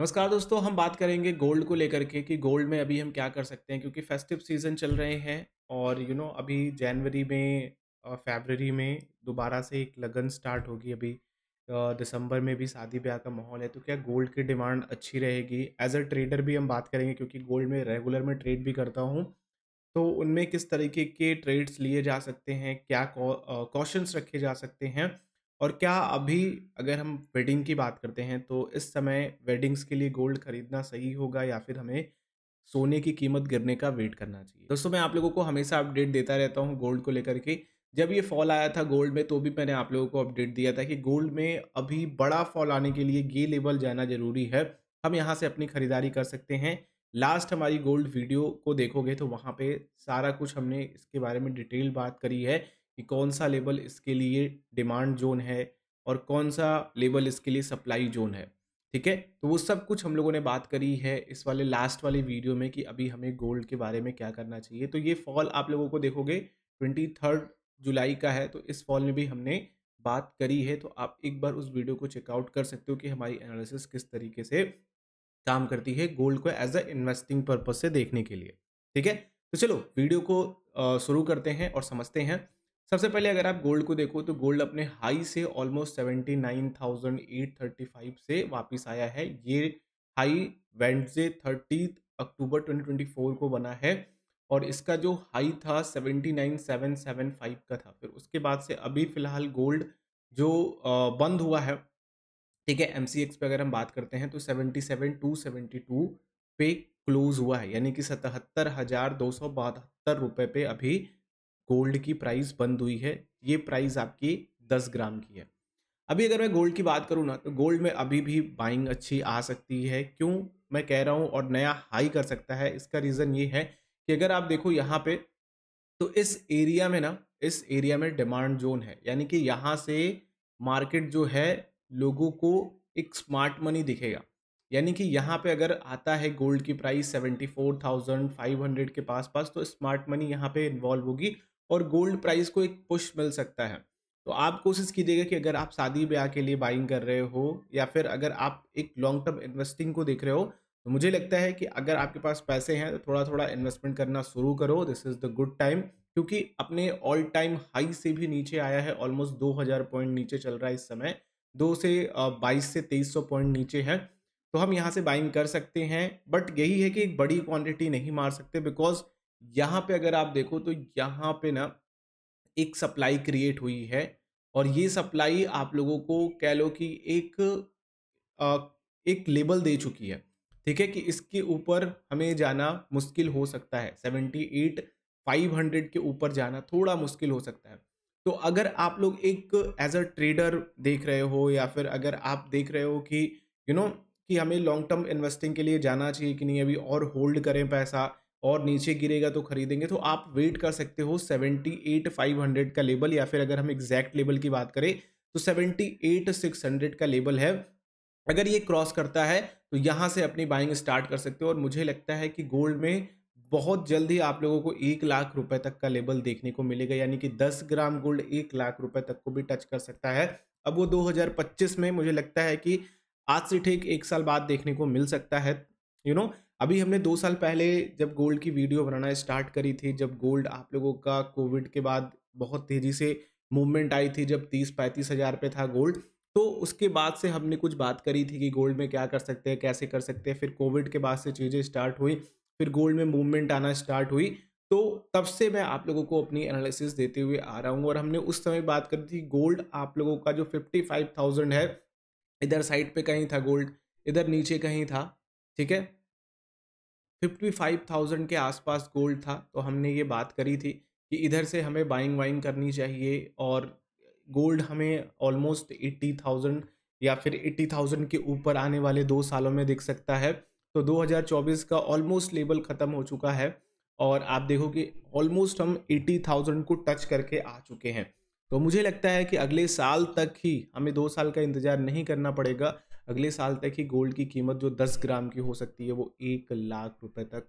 नमस्कार दोस्तों हम बात करेंगे गोल्ड को लेकर के कि गोल्ड में अभी हम क्या कर सकते हैं क्योंकि फेस्टिव सीजन चल रहे हैं और यू नो अभी जनवरी में फेबररी में दोबारा से एक लगन स्टार्ट होगी अभी दिसंबर में भी शादी ब्याह का माहौल है तो क्या गोल्ड की डिमांड अच्छी रहेगी एज अ ट्रेडर भी हम बात करेंगे क्योंकि गोल्ड में रेगुलर में ट्रेड भी करता हूँ तो उनमें किस तरीके के ट्रेड्स लिए जा सकते हैं क्या कॉशंस रखे जा सकते हैं और क्या अभी अगर हम वेडिंग की बात करते हैं तो इस समय वेडिंग्स के लिए गोल्ड खरीदना सही होगा या फिर हमें सोने की कीमत गिरने का वेट करना चाहिए दोस्तों मैं आप लोगों को हमेशा अपडेट देता रहता हूँ गोल्ड को लेकर के जब ये फॉल आया था गोल्ड में तो भी मैंने आप लोगों को अपडेट दिया था कि गोल्ड में अभी बड़ा फॉल आने के लिए ये लेवल जाना जरूरी है हम यहाँ से अपनी खरीदारी कर सकते हैं लास्ट हमारी गोल्ड वीडियो को देखोगे तो वहाँ पे सारा कुछ हमने इसके बारे में डिटेल बात करी है कि कौन सा लेवल इसके लिए डिमांड जोन है और कौन सा लेवल इसके लिए सप्लाई जोन है ठीक है तो वो सब कुछ हम लोगों ने बात करी है इस वाले लास्ट वाले वीडियो में कि अभी हमें गोल्ड के बारे में क्या करना चाहिए तो ये फॉल आप लोगों को देखोगे ट्वेंटी थर्ड जुलाई का है तो इस फॉल में भी हमने बात करी है तो आप एक बार उस वीडियो को चेकआउट कर सकते हो कि हमारी एनालिसिस किस तरीके से काम करती है गोल्ड को एज अ इन्वेस्टिंग पर्पज से देखने के लिए ठीक है तो चलो वीडियो को शुरू करते हैं और समझते हैं सबसे पहले अगर आप गोल्ड को देखो तो गोल्ड अपने हाई से almost seventy nine thousand eight thirty five से वापस आया है ये हाई वेंडजे thirty October twenty twenty four को बना है और इसका जो हाई था seventy nine seven seven five का था फिर उसके बाद से अभी फ़िलहाल गोल्ड जो बंद हुआ है ठीक है एम सी एक्स पे अगर हम बात करते हैं तो seventy seven two seventy two पे क्लोज हुआ है यानी कि सतहत्तर हज़ार दो सौ बहत्तर रुपये पे अभी गोल्ड की प्राइस बंद हुई है ये प्राइस आपकी दस ग्राम की है अभी अगर मैं गोल्ड की बात करूँ ना तो गोल्ड में अभी भी बाइंग अच्छी आ सकती है क्यों मैं कह रहा हूँ और नया हाई कर सकता है इसका रीज़न ये है कि अगर आप देखो यहाँ पे तो इस एरिया में ना इस एरिया में डिमांड जोन है यानी कि यहाँ से मार्केट जो है लोगों को एक स्मार्ट मनी दिखेगा यानी कि यहाँ पे अगर आता है गोल्ड की price seventy four thousand five hundred के पास पास तो स्मार्ट मनी यहाँ पे इन्वॉल्व होगी और गोल्ड प्राइस को एक पुश मिल सकता है तो आप कोशिश कीजिएगा कि अगर आप शादी ब्याह के लिए बाइंग कर रहे हो या फिर अगर आप एक लॉन्ग टर्म इन्वेस्टिंग को देख रहे हो तो मुझे लगता है कि अगर आपके पास पैसे हैं तो थोड़ा थोड़ा इन्वेस्टमेंट करना शुरू करो this is the good time क्योंकि अपने ऑल टाइम हाई से भी नीचे आया है ऑलमोस्ट 2000 पॉइंट नीचे चल रहा है इस समय दो से बाईस से तेईस सौ पॉइंट नीचे है तो हम यहाँ से बाइंग कर सकते हैं बट यही है कि एक बड़ी क्वांटिटी नहीं मार सकते बिकॉज यहाँ हाँ। पे अगर आप देखो तो यहाँ पे ना एक सप्लाई क्रिएट हुई है और ये सप्लाई आप लोगों को कह लो कि एक आ, एक लेबल दे चुकी है ठीक है कि इसके ऊपर हमें जाना मुश्किल हो सकता है सेवेंटी एट फाइव हंड्रेड के ऊपर जाना थोड़ा मुश्किल हो सकता है तो अगर आप लोग एक एज अ ट्रेडर देख रहे हो या फिर अगर आप देख रहे हो कि यू you नो know, कि हमें लॉन्ग टर्म इन्वेस्टिंग के लिए जाना चाहिए कि नहीं अभी और होल्ड करें पैसा और नीचे गिरेगा तो खरीदेंगे तो आप वेट कर सकते हो सेवेंटी एट फाइव हंड्रेड का लेबल या फिर अगर हम एग्जैक्ट लेबल की बात करें तो सेवेंटी एट सिक्स हंड्रेड का लेबल है अगर ये क्रॉस करता है तो यहाँ से अपनी बाइंग स्टार्ट कर सकते हो और मुझे लगता है कि गोल्ड में बहुत जल्द ही आप लोगों को एक लाख रुपए तक का लेबल देखने को मिलेगा यानी कि दस ग्राम गोल्ड एक लाख रुपए तक को भी टच कर सकता है अब वो 2025 में मुझे लगता है कि आज से ठीक एक साल बाद देखने को मिल सकता है यू you नो know, अभी हमने दो साल पहले जब गोल्ड की वीडियो बनाना स्टार्ट करी थी जब गोल्ड आप लोगों का कोविड के बाद बहुत तेज़ी से मूवमेंट आई थी जब तीस पैंतीस हज़ार पे था गोल्ड तो उसके बाद से हमने कुछ बात करी थी कि गोल्ड में क्या कर सकते हैं कैसे कर सकते हैं फिर कोविड के बाद से चीज़ें स्टार्ट हुई फिर गोल्ड में मूवमेंट आना स्टार्ट हुई तो तब से मैं आप लोगों को अपनी एनालिसिस देते हुए आ रहा हूँ और हमने उस समय बात करी थी गोल्ड आप लोगों का जो फिफ्टी फाइव थाउजेंड है इधर साइड पे कहीं था गोल्ड इधर नीचे कहीं था ठीक है फिफ्टी फाइव थाउजेंड के आसपास गोल्ड था तो हमने ये बात करी थी कि इधर से हमें बाइंग वाइंग करनी चाहिए और गोल्ड हमें ऑलमोस्ट एट्टी थाउजेंड या फिर एट्टी थाउजेंड के ऊपर आने वाले दो सालों में दिख सकता है तो 2024 का ऑलमोस्ट लेवल ख़त्म हो चुका है और आप देखो कि ऑलमोस्ट हम 80,000 को टच करके आ चुके हैं तो मुझे लगता है कि अगले साल तक ही हमें दो साल का इंतज़ार नहीं करना पड़ेगा अगले साल तक ही गोल्ड की कीमत जो दस ग्राम की हो सकती है वो एक लाख रुपए तक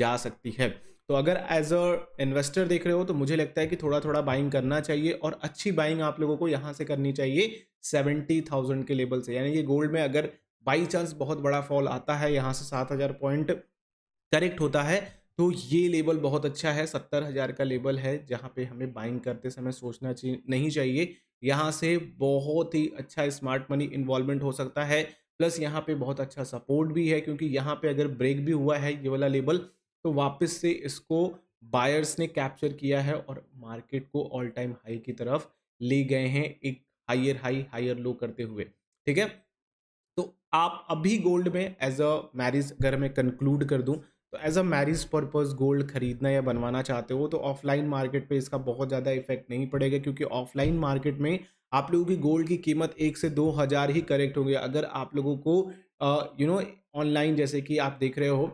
जा सकती है तो अगर एज अ इन्वेस्टर देख रहे हो तो मुझे लगता है कि थोड़ा थोड़ा बाइंग करना चाहिए और अच्छी बाइंग आप लोगों को यहाँ से करनी चाहिए सेवेंटी थाउजेंड के लेवल से यानी कि गोल्ड में अगर बाई चांस बहुत बड़ा फॉल आता है यहाँ से सात हज़ार पॉइंट करेक्ट होता है तो ये लेवल बहुत अच्छा है सत्तर हज़ार का लेवल है जहाँ पे हमें बाइंग करते समय सोचना नहीं चाहिए यहाँ से बहुत ही अच्छा स्मार्ट मनी इन्वॉल्वमेंट हो सकता है प्लस यहाँ पे बहुत अच्छा सपोर्ट भी है क्योंकि यहाँ पे अगर ब्रेक भी हुआ है ये वाला लेवल तो वापस से इसको बायर्स ने कैप्चर किया है और मार्केट को ऑल टाइम हाई की तरफ ले गए हैं एक हाइयर हाई हाइयर लो करते हुए ठीक है तो आप अभी गोल्ड में एज अ मैरिज अगर मैं कंक्लूड कर दूं तो as a marriage purpose gold खरीदना या बनवाना चाहते हो तो ऑफलाइन मार्केट पे इसका बहुत ज़्यादा इफेक्ट नहीं पड़ेगा क्योंकि ऑफलाइन मार्केट में आप लोगों की गोल्ड की कीमत एक से दो हज़ार ही करेक्ट होंगे अगर आप लोगों को यू नो ऑनलाइन जैसे कि आप देख रहे हो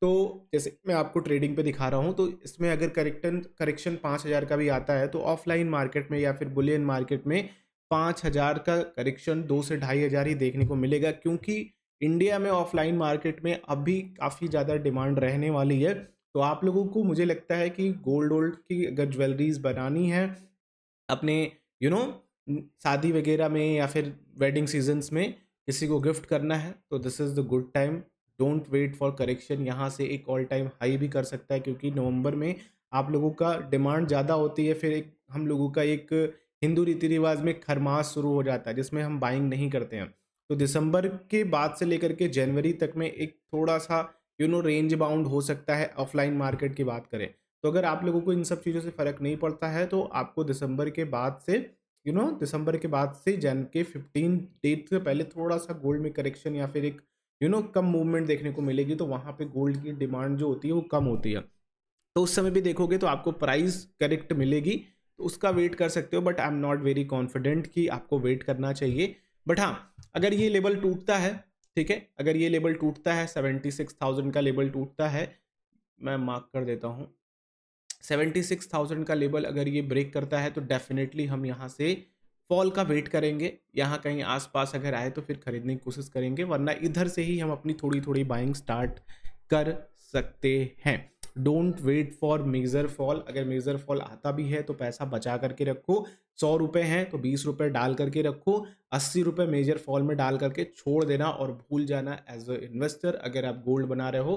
तो जैसे मैं आपको ट्रेडिंग पे दिखा रहा हूँ तो इसमें अगर करेक्टन करेक्शन पाँच हज़ार का भी आता है तो ऑफलाइन मार्केट में या फिर बुलियन मार्केट में पाँच हज़ार का करेक्शन दो से ढाई हज़ार ही देखने को मिलेगा क्योंकि इंडिया में ऑफलाइन मार्केट में अभी काफ़ी ज़्यादा डिमांड रहने वाली है तो आप लोगों को मुझे लगता है कि गोल्ड ओल्ड की अगर ज्वेलरीज बनानी है अपने यू नो शादी वगैरह में या फिर वेडिंग सीजन्स में किसी को गिफ्ट करना है तो this is the good time don't wait for correction यहाँ से एक ऑल टाइम हाई भी कर सकता है क्योंकि नवंबर में आप लोगों का डिमांड ज़्यादा होती है फिर एक हम लोगों का एक हिंदू रीति रिवाज में खरमास शुरू हो जाता है जिसमें हम बाइंग नहीं करते हैं तो दिसंबर के बाद से लेकर के जनवरी तक में एक थोड़ा सा यू नो रेंज बाउंड हो सकता है ऑफलाइन मार्केट की बात करें तो अगर आप लोगों को इन सब चीज़ों से फ़र्क नहीं पड़ता है तो आपको दिसंबर के बाद से यू नो दिसंबर के बाद से जन के फिफ्टीन डेट से पहले थोड़ा सा गोल्ड में करेक्शन या फिर एक यू नो कम मूवमेंट देखने को मिलेगी तो वहाँ पर गोल्ड की डिमांड जो होती है वो कम होती है तो उस समय भी देखोगे तो आपको प्राइस करेक्ट मिलेगी तो उसका वेट कर सकते हो but I am not very confident कि आपको वेट करना चाहिए बट हाँ अगर ये लेवल टूटता है ठीक है अगर ये लेवल टूटता है सेवेंटी सिक्स थाउजेंड का लेवल टूटता है मैं मार्क कर देता हूँ सेवेंटी सिक्स थाउजेंड का लेवल अगर ये ब्रेक करता है तो डेफिनेटली हम यहाँ से फॉल का वेट करेंगे यहाँ कहीं आसपास अगर आए तो फिर खरीदने की कोशिश करेंगे वरना इधर से ही हम अपनी थोड़ी थोड़ी बाइंग स्टार्ट कर सकते हैं don't wait for major fall अगर मेजर फॉल आता भी है तो पैसा बचा करके रखो सौ रुपये हैं तो बीस रुपये डाल करके रखो अस्सी रुपये मेजर फॉल में डाल करके छोड़ देना और भूल जाना एज अ इन्वेस्टर अगर आप गोल्ड बना रहे हो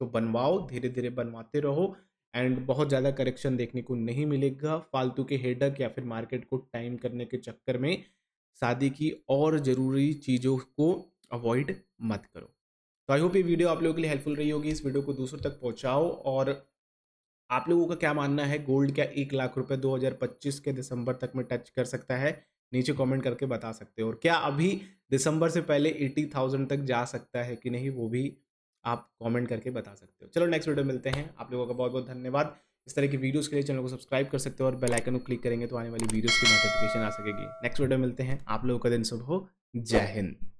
तो बनवाओ धीरे धीरे बनवाते रहो एंड बहुत ज़्यादा करेक्शन देखने को नहीं मिलेगा फालतू के हेडक या फिर मार्केट को टाइम करने के चक्कर में शादी की और ज़रूरी चीज़ों को अवॉइड मत करो तो आई होप ये वीडियो आप लोगों के लिए हेल्पफुल रही होगी इस वीडियो को दूसरों तक पहुँचाओ और आप लोगों का क्या मानना है गोल्ड क्या एक लाख रुपए 2025 के दिसंबर तक में टच कर सकता है नीचे कमेंट करके बता सकते हो और क्या अभी दिसंबर से पहले 80,000 तक जा सकता है कि नहीं वो भी आप कमेंट करके बता सकते हो चलो नेक्स्ट वीडियो मिलते हैं आप लोगों का बहुत बहुत धन्यवाद इस तरह की वीडियोज़ के लिए चैनल को सब्सक्राइब कर सकते हो और बेलाइकन को क्लिक करेंगे तो आने वाली वीडियोज़ की नोटिफिकेशन आ सकेगी नेक्स्ट वीडियो मिलते हैं आप लोगों का दिन शुभ हो जय हिंद